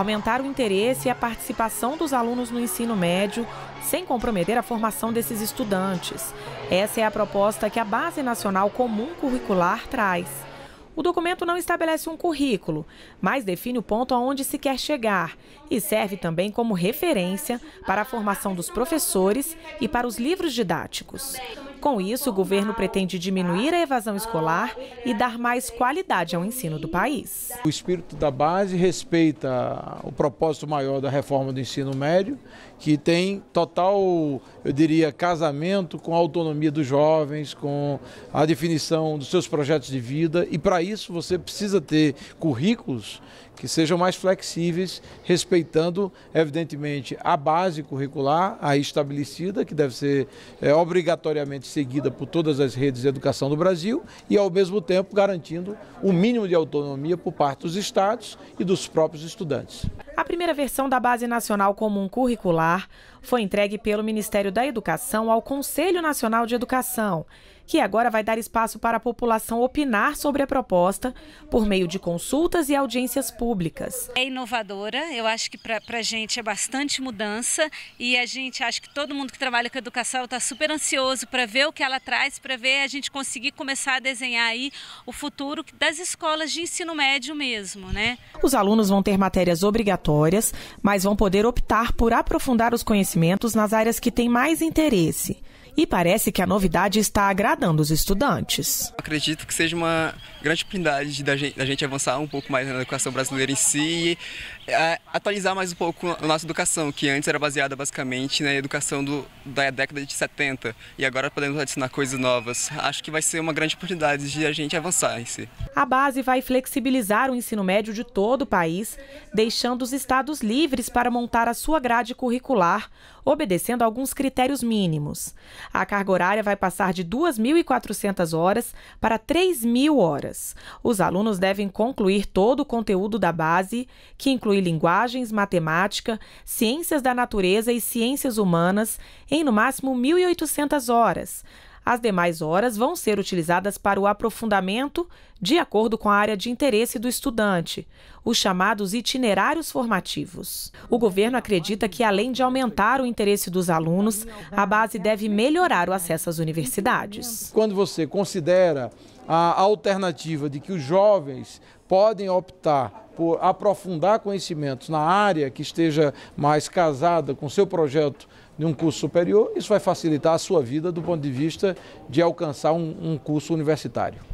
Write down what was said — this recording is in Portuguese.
aumentar o interesse e a participação dos alunos no ensino médio, sem comprometer a formação desses estudantes. Essa é a proposta que a Base Nacional Comum Curricular traz. O documento não estabelece um currículo, mas define o ponto aonde se quer chegar e serve também como referência para a formação dos professores e para os livros didáticos. Com isso, o governo pretende diminuir a evasão escolar e dar mais qualidade ao ensino do país. O espírito da base respeita o propósito maior da reforma do ensino médio, que tem total, eu diria, casamento com a autonomia dos jovens, com a definição dos seus projetos de vida. E para isso você precisa ter currículos que sejam mais flexíveis, respeitando, evidentemente, a base curricular aí estabelecida, que deve ser é, obrigatoriamente seguida por todas as redes de educação do Brasil e, ao mesmo tempo, garantindo o um mínimo de autonomia por parte dos estados e dos próprios estudantes. A primeira versão da Base Nacional Comum Curricular foi entregue pelo Ministério da Educação ao Conselho Nacional de Educação, que agora vai dar espaço para a população opinar sobre a proposta por meio de consultas e audiências públicas. É inovadora, eu acho que para a gente é bastante mudança e a gente acho que todo mundo que trabalha com educação está super ansioso para ver o que ela traz, para ver a gente conseguir começar a desenhar aí o futuro das escolas de ensino médio mesmo, né? Os alunos vão ter matérias obrigatórias, mas vão poder optar por aprofundar os conhecimentos conhecimentos nas áreas que têm mais interesse. E parece que a novidade está agradando os estudantes. Acredito que seja uma grande oportunidade da gente, da gente avançar um pouco mais na educação brasileira em si e é, atualizar mais um pouco a nossa educação, que antes era baseada basicamente na educação do, da década de 70 e agora podemos adicionar coisas novas. Acho que vai ser uma grande oportunidade de a gente avançar em si. A base vai flexibilizar o ensino médio de todo o país, deixando os estados livres para montar a sua grade curricular obedecendo a alguns critérios mínimos. A carga horária vai passar de 2.400 horas para 3.000 horas. Os alunos devem concluir todo o conteúdo da base, que inclui linguagens, matemática, ciências da natureza e ciências humanas, em no máximo 1.800 horas as demais horas vão ser utilizadas para o aprofundamento de acordo com a área de interesse do estudante, os chamados itinerários formativos. O governo acredita que, além de aumentar o interesse dos alunos, a base deve melhorar o acesso às universidades. Quando você considera a alternativa de que os jovens podem optar por aprofundar conhecimentos na área que esteja mais casada com seu projeto de um curso superior, isso vai facilitar a sua vida do ponto de vista de alcançar um, um curso universitário.